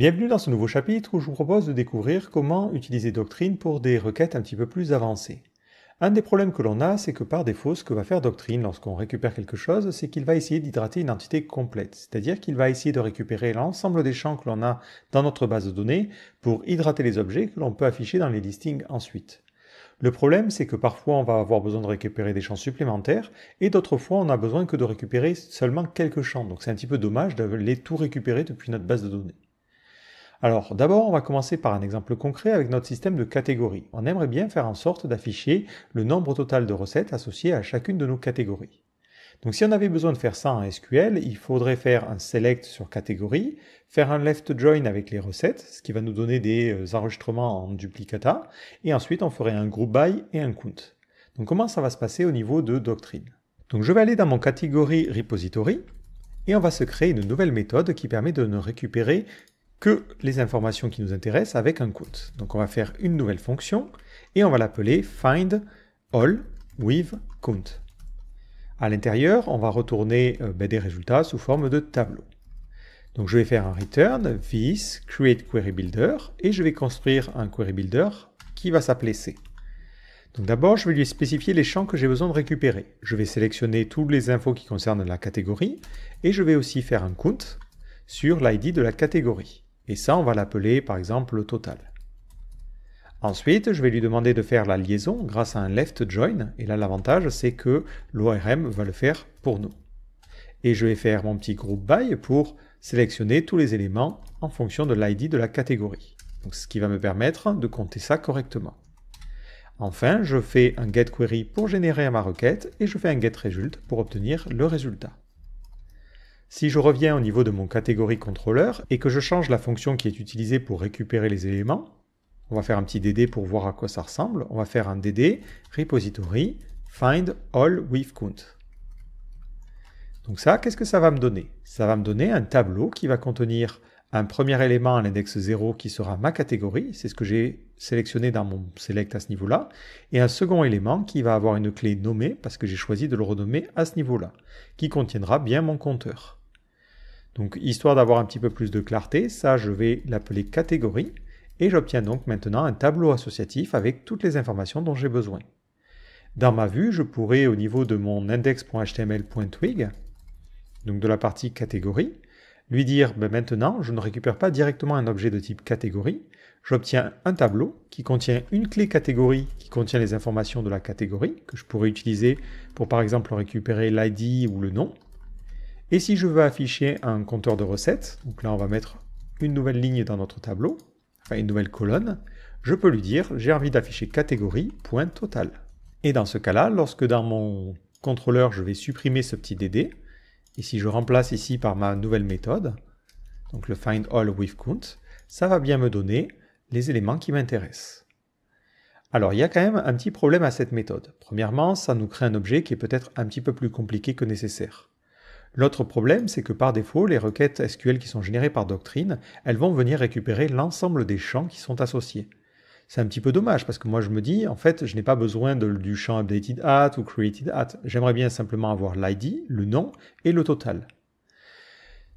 Bienvenue dans ce nouveau chapitre où je vous propose de découvrir comment utiliser Doctrine pour des requêtes un petit peu plus avancées. Un des problèmes que l'on a, c'est que par défaut, ce que va faire Doctrine lorsqu'on récupère quelque chose, c'est qu'il va essayer d'hydrater une entité complète. C'est-à-dire qu'il va essayer de récupérer l'ensemble des champs que l'on a dans notre base de données pour hydrater les objets que l'on peut afficher dans les listings ensuite. Le problème, c'est que parfois on va avoir besoin de récupérer des champs supplémentaires et d'autres fois on a besoin que de récupérer seulement quelques champs. Donc c'est un petit peu dommage de les tout récupérer depuis notre base de données. Alors d'abord, on va commencer par un exemple concret avec notre système de catégories. On aimerait bien faire en sorte d'afficher le nombre total de recettes associées à chacune de nos catégories. Donc si on avait besoin de faire ça en SQL, il faudrait faire un select sur catégorie, faire un left join avec les recettes, ce qui va nous donner des euh, enregistrements en duplicata, et ensuite on ferait un group by et un count. Donc comment ça va se passer au niveau de Doctrine Donc je vais aller dans mon catégorie repository, et on va se créer une nouvelle méthode qui permet de nous récupérer que les informations qui nous intéressent avec un count. Donc on va faire une nouvelle fonction et on va l'appeler find all with count. À l'intérieur, on va retourner euh, ben, des résultats sous forme de tableau. Donc je vais faire un return, vis create query builder, et je vais construire un query builder qui va s'appeler C. Donc d'abord, je vais lui spécifier les champs que j'ai besoin de récupérer. Je vais sélectionner toutes les infos qui concernent la catégorie, et je vais aussi faire un count sur l'ID de la catégorie. Et ça, on va l'appeler par exemple le total. Ensuite, je vais lui demander de faire la liaison grâce à un left join. Et là, l'avantage, c'est que l'ORM va le faire pour nous. Et je vais faire mon petit group by pour sélectionner tous les éléments en fonction de l'ID de la catégorie. ce qui va me permettre de compter ça correctement. Enfin, je fais un get query pour générer ma requête et je fais un get result pour obtenir le résultat. Si je reviens au niveau de mon catégorie contrôleur et que je change la fonction qui est utilisée pour récupérer les éléments, on va faire un petit DD pour voir à quoi ça ressemble. On va faire un DD repository find all with count. Donc ça, qu'est-ce que ça va me donner Ça va me donner un tableau qui va contenir un premier élément à l'index 0 qui sera ma catégorie, c'est ce que j'ai sélectionné dans mon select à ce niveau-là, et un second élément qui va avoir une clé nommée parce que j'ai choisi de le renommer à ce niveau-là, qui contiendra bien mon compteur. Donc histoire d'avoir un petit peu plus de clarté, ça je vais l'appeler catégorie et j'obtiens donc maintenant un tableau associatif avec toutes les informations dont j'ai besoin. Dans ma vue, je pourrais au niveau de mon index.html.twig, donc de la partie catégorie, lui dire ben, maintenant je ne récupère pas directement un objet de type catégorie, j'obtiens un tableau qui contient une clé catégorie qui contient les informations de la catégorie que je pourrais utiliser pour par exemple récupérer l'ID ou le nom, et si je veux afficher un compteur de recettes, donc là on va mettre une nouvelle ligne dans notre tableau, enfin une nouvelle colonne, je peux lui dire j'ai envie d'afficher catégorie.total ». Et dans ce cas-là, lorsque dans mon contrôleur je vais supprimer ce petit DD, et si je remplace ici par ma nouvelle méthode, donc le find all with count, ça va bien me donner les éléments qui m'intéressent. Alors il y a quand même un petit problème à cette méthode. Premièrement, ça nous crée un objet qui est peut-être un petit peu plus compliqué que nécessaire. L'autre problème, c'est que par défaut, les requêtes SQL qui sont générées par Doctrine, elles vont venir récupérer l'ensemble des champs qui sont associés. C'est un petit peu dommage parce que moi je me dis, en fait, je n'ai pas besoin du champ UpdatedAt ou created at. J'aimerais bien simplement avoir l'ID, le nom et le total.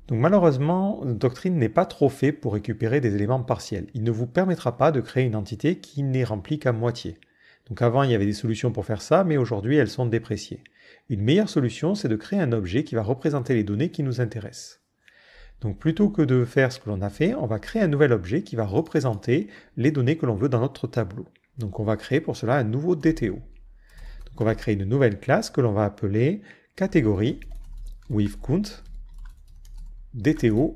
Donc malheureusement, Doctrine n'est pas trop fait pour récupérer des éléments partiels. Il ne vous permettra pas de créer une entité qui n'est remplie qu'à moitié. Donc avant, il y avait des solutions pour faire ça, mais aujourd'hui, elles sont dépréciées. Une meilleure solution, c'est de créer un objet qui va représenter les données qui nous intéressent. Donc plutôt que de faire ce que l'on a fait, on va créer un nouvel objet qui va représenter les données que l'on veut dans notre tableau. Donc on va créer pour cela un nouveau DTO. Donc on va créer une nouvelle classe que l'on va appeler catégorie with DTO.php.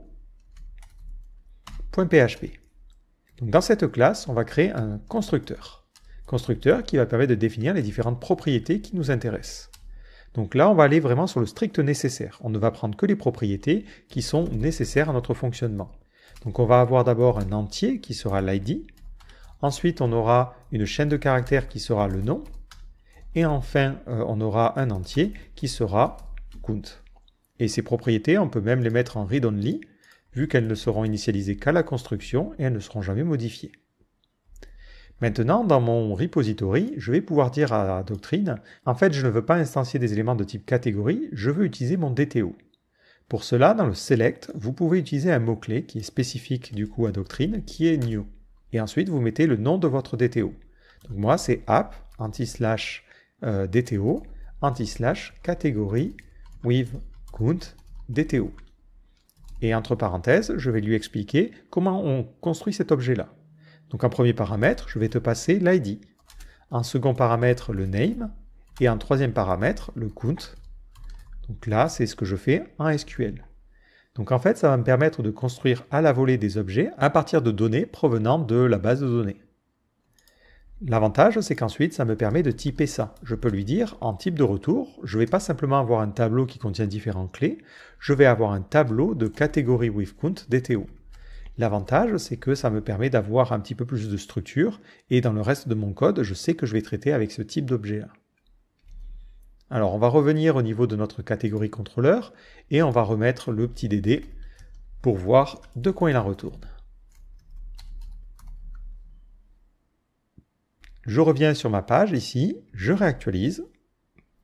dans cette classe, on va créer un constructeur. Constructeur qui va permettre de définir les différentes propriétés qui nous intéressent. Donc là, on va aller vraiment sur le strict nécessaire. On ne va prendre que les propriétés qui sont nécessaires à notre fonctionnement. Donc on va avoir d'abord un entier qui sera l'ID. Ensuite, on aura une chaîne de caractères qui sera le nom. Et enfin, euh, on aura un entier qui sera count. Et ces propriétés, on peut même les mettre en read-only, vu qu'elles ne seront initialisées qu'à la construction et elles ne seront jamais modifiées. Maintenant, dans mon repository, je vais pouvoir dire à Doctrine, en fait, je ne veux pas instancier des éléments de type catégorie, je veux utiliser mon DTO. Pour cela, dans le select, vous pouvez utiliser un mot-clé qui est spécifique du coup à Doctrine, qui est new. Et ensuite, vous mettez le nom de votre DTO. Donc moi, c'est app anti-slash euh, DTO anti-slash catégorie with count DTO. Et entre parenthèses, je vais lui expliquer comment on construit cet objet-là. Donc un premier paramètre, je vais te passer l'ID. Un second paramètre, le name. Et un troisième paramètre, le count. Donc là, c'est ce que je fais en SQL. Donc en fait, ça va me permettre de construire à la volée des objets à partir de données provenant de la base de données. L'avantage, c'est qu'ensuite, ça me permet de typer ça. Je peux lui dire, en type de retour, je ne vais pas simplement avoir un tableau qui contient différentes clés, je vais avoir un tableau de catégorie with count DTO. L'avantage, c'est que ça me permet d'avoir un petit peu plus de structure, et dans le reste de mon code, je sais que je vais traiter avec ce type d'objet-là. Alors on va revenir au niveau de notre catégorie contrôleur, et on va remettre le petit DD pour voir de quoi il en retourne. Je reviens sur ma page ici, je réactualise,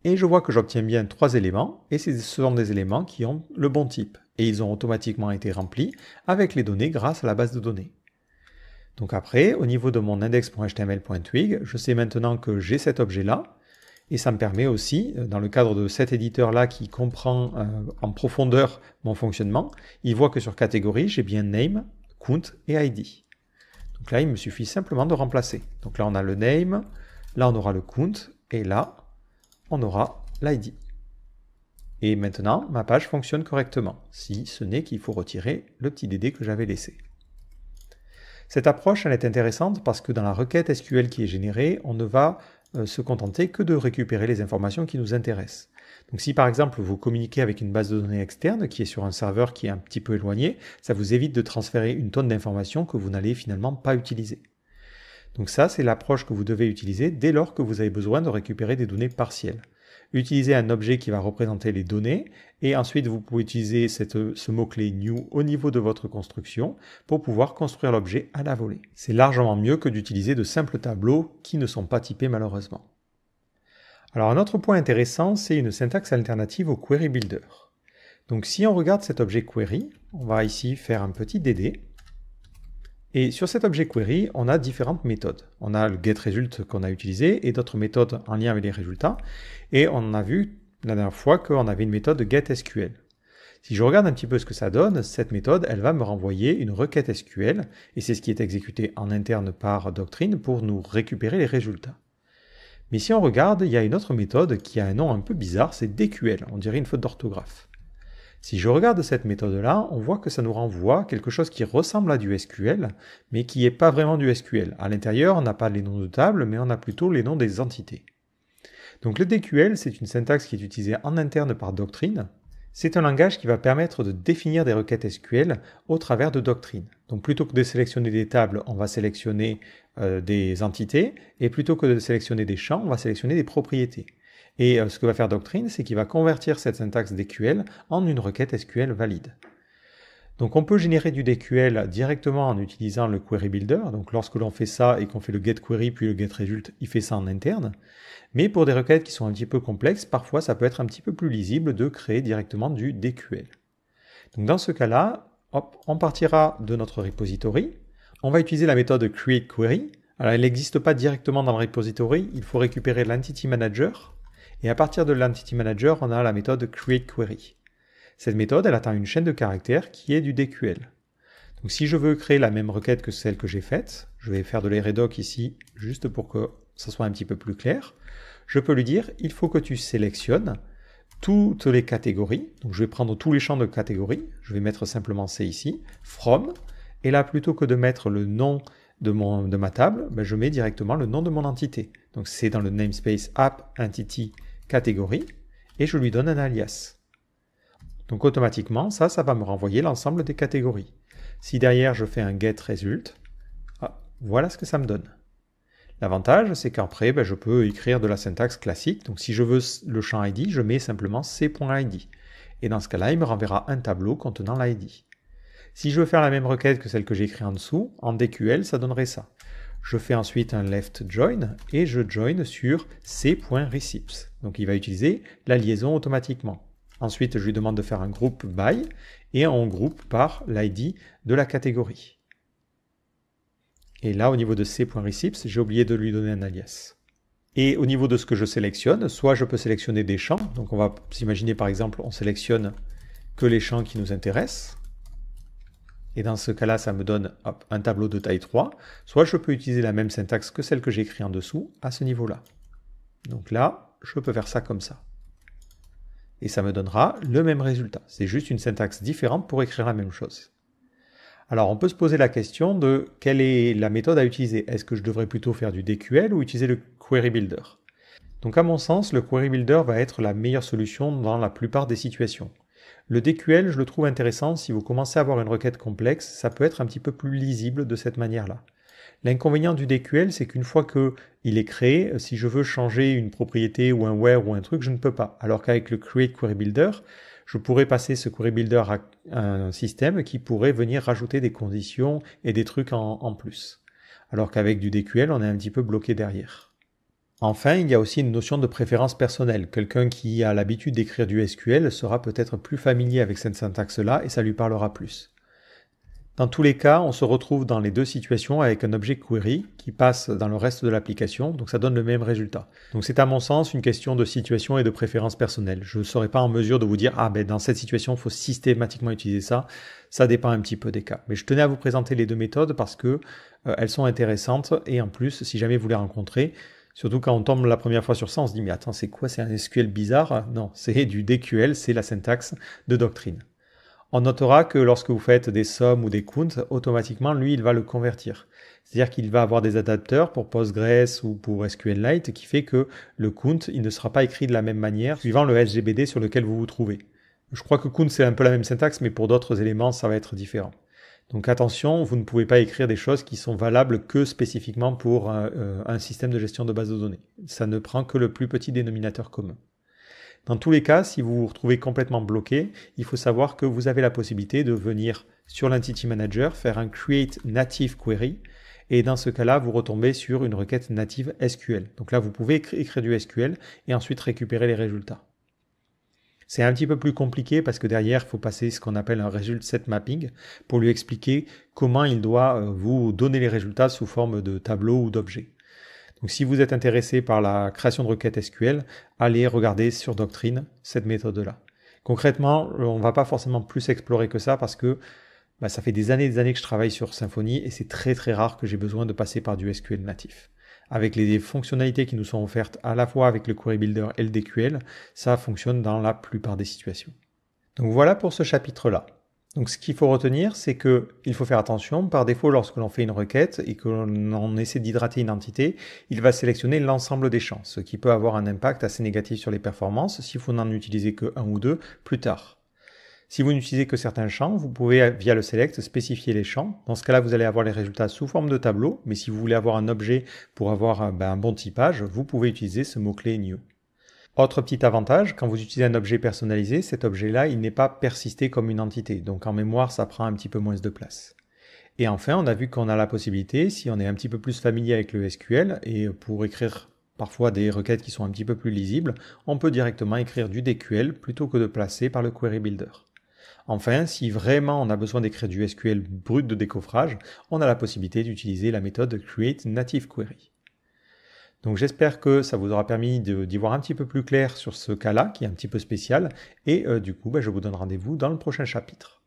et je vois que j'obtiens bien trois éléments, et ce sont des éléments qui ont le bon type et ils ont automatiquement été remplis avec les données grâce à la base de données. Donc après, au niveau de mon index.html.twig, je sais maintenant que j'ai cet objet-là, et ça me permet aussi, euh, dans le cadre de cet éditeur-là qui comprend euh, en profondeur mon fonctionnement, il voit que sur catégorie, j'ai bien name, count et id. Donc là, il me suffit simplement de remplacer. Donc là, on a le name, là, on aura le count, et là, on aura l'id. Et maintenant, ma page fonctionne correctement, si ce n'est qu'il faut retirer le petit DD que j'avais laissé. Cette approche, elle est intéressante parce que dans la requête SQL qui est générée, on ne va euh, se contenter que de récupérer les informations qui nous intéressent. Donc si par exemple vous communiquez avec une base de données externe qui est sur un serveur qui est un petit peu éloigné, ça vous évite de transférer une tonne d'informations que vous n'allez finalement pas utiliser. Donc ça, c'est l'approche que vous devez utiliser dès lors que vous avez besoin de récupérer des données partielles. Utilisez un objet qui va représenter les données et ensuite vous pouvez utiliser ce mot-clé new au niveau de votre construction pour pouvoir construire l'objet à la volée. C'est largement mieux que d'utiliser de simples tableaux qui ne sont pas typés malheureusement. Alors un autre point intéressant, c'est une syntaxe alternative au query builder. Donc si on regarde cet objet query, on va ici faire un petit DD et sur cet objet query, on a différentes méthodes. On a le getResult qu'on a utilisé et d'autres méthodes en lien avec les résultats. Et on a vu la dernière fois qu'on avait une méthode getSQL. Si je regarde un petit peu ce que ça donne, cette méthode, elle va me renvoyer une requête SQL, et c'est ce qui est exécuté en interne par Doctrine pour nous récupérer les résultats. Mais si on regarde, il y a une autre méthode qui a un nom un peu bizarre, c'est DQL, on dirait une faute d'orthographe. Si je regarde cette méthode-là, on voit que ça nous renvoie quelque chose qui ressemble à du SQL, mais qui n'est pas vraiment du SQL. À l'intérieur, on n'a pas les noms de table, mais on a plutôt les noms des entités. Donc le DQL, c'est une syntaxe qui est utilisée en interne par Doctrine. C'est un langage qui va permettre de définir des requêtes SQL au travers de Doctrine. Donc plutôt que de sélectionner des tables, on va sélectionner euh, des entités, et plutôt que de sélectionner des champs, on va sélectionner des propriétés. Et euh, ce que va faire Doctrine, c'est qu'il va convertir cette syntaxe DQL en une requête SQL valide. Donc on peut générer du DQL directement en utilisant le Query Builder. Donc lorsque l'on fait ça et qu'on fait le get query puis le get result, il fait ça en interne. Mais pour des requêtes qui sont un petit peu complexes, parfois ça peut être un petit peu plus lisible de créer directement du DQL. Donc dans ce cas-là, on partira de notre repository. On va utiliser la méthode create query. Alors elle n'existe pas directement dans le repository, il faut récupérer l'entity manager et à partir de l'Entity Manager, on a la méthode CreateQuery. Cette méthode, elle atteint une chaîne de caractères qui est du DQL. Donc si je veux créer la même requête que celle que j'ai faite, je vais faire de l'REDOC ici juste pour que ça soit un petit peu plus clair. Je peux lui dire, il faut que tu sélectionnes toutes les catégories. Donc je vais prendre tous les champs de catégories. Je vais mettre simplement C ici, from. Et là, plutôt que de mettre le nom de, ma table, ben, je mets directement le nom de mon entité. Donc c'est dans le namespace app entity catégorie, et je lui donne un alias. Donc automatiquement, ça, ça va me renvoyer l'ensemble des catégories. Si derrière je fais un get result, ah, voilà ce que ça me donne. L'avantage, c'est qu'après, ben, je peux écrire de la syntaxe classique. Donc si je veux le champ ID, je mets simplement c.id. Et dans ce cas-là, il me renverra un tableau contenant l'ID. Si je veux faire la même requête que celle que j'ai écrite en dessous, en DQL, ça donnerait ça. Je fais ensuite un left join et je join sur c.recips. Donc il va utiliser la liaison automatiquement. Ensuite, je lui demande de faire un groupe by et on groupe par l'ID de la catégorie. Et là, au niveau de c.recips, j'ai oublié de lui donner un alias. Et au niveau de ce que je sélectionne, soit je peux sélectionner des champs. Donc on va s'imaginer par exemple, on sélectionne que les champs qui nous intéressent. Et dans ce cas-là, ça me donne un tableau de taille 3. Soit je peux utiliser la même syntaxe que celle que j'ai écrite en dessous à ce niveau-là. Donc là, je peux faire ça comme ça. Et ça me donnera le même résultat. C'est juste une syntaxe différente pour écrire la même chose. Alors on peut se poser la question de quelle est la méthode à utiliser. Est-ce que je devrais plutôt faire du DQL ou utiliser le Query Builder Donc à mon sens, le Query Builder va être la meilleure solution dans la plupart des situations. Le DQL, je le trouve intéressant, si vous commencez à avoir une requête complexe, ça peut être un petit peu plus lisible de cette manière-là. L'inconvénient du DQL, c'est qu'une fois qu'il est créé, euh, si je veux changer une propriété ou un where ou un truc, je ne peux pas. Alors qu'avec le Create Query Builder, je pourrais passer ce query builder à un système qui pourrait venir rajouter des conditions et des trucs en, en plus. Alors qu'avec du DQL, on est un petit peu bloqué derrière. Enfin, il y a aussi une notion de préférence personnelle. Quelqu'un qui a l'habitude d'écrire du SQL sera peut-être plus familier avec cette syntaxe-là et ça lui parlera plus. Dans tous les cas, on se retrouve dans les deux situations avec un objet query qui passe dans le reste de l'application, donc ça donne le même résultat. Donc c'est à mon sens une question de situation et de préférence personnelle. Je ne serai pas en mesure de vous dire ah ben dans cette situation il faut systématiquement utiliser ça. Ça dépend un petit peu des cas. Mais je tenais à vous présenter les deux méthodes parce que euh, elles sont intéressantes et en plus si jamais vous les rencontrez, Surtout quand on tombe la première fois sur ça, on se dit mais attends, c'est quoi C'est un SQL bizarre Non, c'est du DQL, c'est la syntaxe de doctrine. On notera que lorsque vous faites des sommes ou des counts, automatiquement, lui, il va le convertir. C'est-à-dire qu'il va avoir des adapteurs pour Postgres ou pour SQLite qui fait que le count, il ne sera pas écrit de la même manière suivant le SGBD sur lequel vous vous trouvez. Je crois que count, c'est un peu la même syntaxe, mais pour d'autres éléments, ça va être différent. Donc attention, vous ne pouvez pas écrire des choses qui sont valables que spécifiquement pour euh, euh, un, système de gestion de base de données. Ça ne prend que le plus petit dénominateur commun. Dans tous les cas, si vous vous retrouvez complètement bloqué, il faut savoir que vous avez la possibilité de venir sur l'Entity Manager, faire un Create Native Query, et dans ce cas-là, vous retombez sur une requête native SQL. Donc là, vous pouvez écrire du SQL et ensuite récupérer les résultats. C'est un petit peu plus compliqué parce que derrière, il faut passer ce qu'on appelle un result set mapping pour lui expliquer comment il doit euh, vous donner les résultats sous forme de tableau ou d'objet. Donc si vous êtes intéressé par la création de requêtes SQL, allez regarder sur Doctrine cette méthode-là. Concrètement, on ne va pas forcément plus explorer que ça parce que bah, ça fait des années et des années que je travaille sur Symfony et c'est très très rare que j'ai besoin de passer par du SQL natif avec les fonctionnalités qui nous sont offertes à la fois avec le Query Builder et DQL, ça fonctionne dans la plupart des situations. Donc voilà pour ce chapitre-là. Donc ce qu'il faut retenir, c'est qu'il faut faire attention. Par défaut, lorsque l'on fait une requête et que l'on essaie d'hydrater une entité, il va sélectionner l'ensemble des champs, ce qui peut avoir un impact assez négatif sur les performances s'il faut n'en utiliser que un ou deux plus tard. Si vous n'utilisez que certains champs, vous pouvez euh, via le select spécifier les champs. Dans ce cas-là, vous allez avoir les résultats sous forme de tableau, mais si vous voulez avoir un objet pour avoir euh, ben, un bon typage, vous pouvez utiliser ce mot-clé new. Autre petit avantage, quand vous utilisez un objet personnalisé, cet objet-là, il n'est pas persisté comme une entité, donc en mémoire, ça prend un petit peu moins de place. Et enfin, on a vu qu'on a la possibilité, si on est un petit peu plus familier avec le SQL, et pour écrire parfois des requêtes qui sont un petit peu plus lisibles, on peut directement écrire du DQL plutôt que de placer par le Query Builder. Enfin, si vraiment on a besoin d'écrire du SQL brut de décoffrage, on a la possibilité d'utiliser la méthode create native query. Donc j'espère que ça vous aura permis d'y voir un petit peu plus clair sur ce cas-là, qui est un petit peu spécial, et euh, du coup, bah, je vous donne rendez-vous dans le prochain chapitre.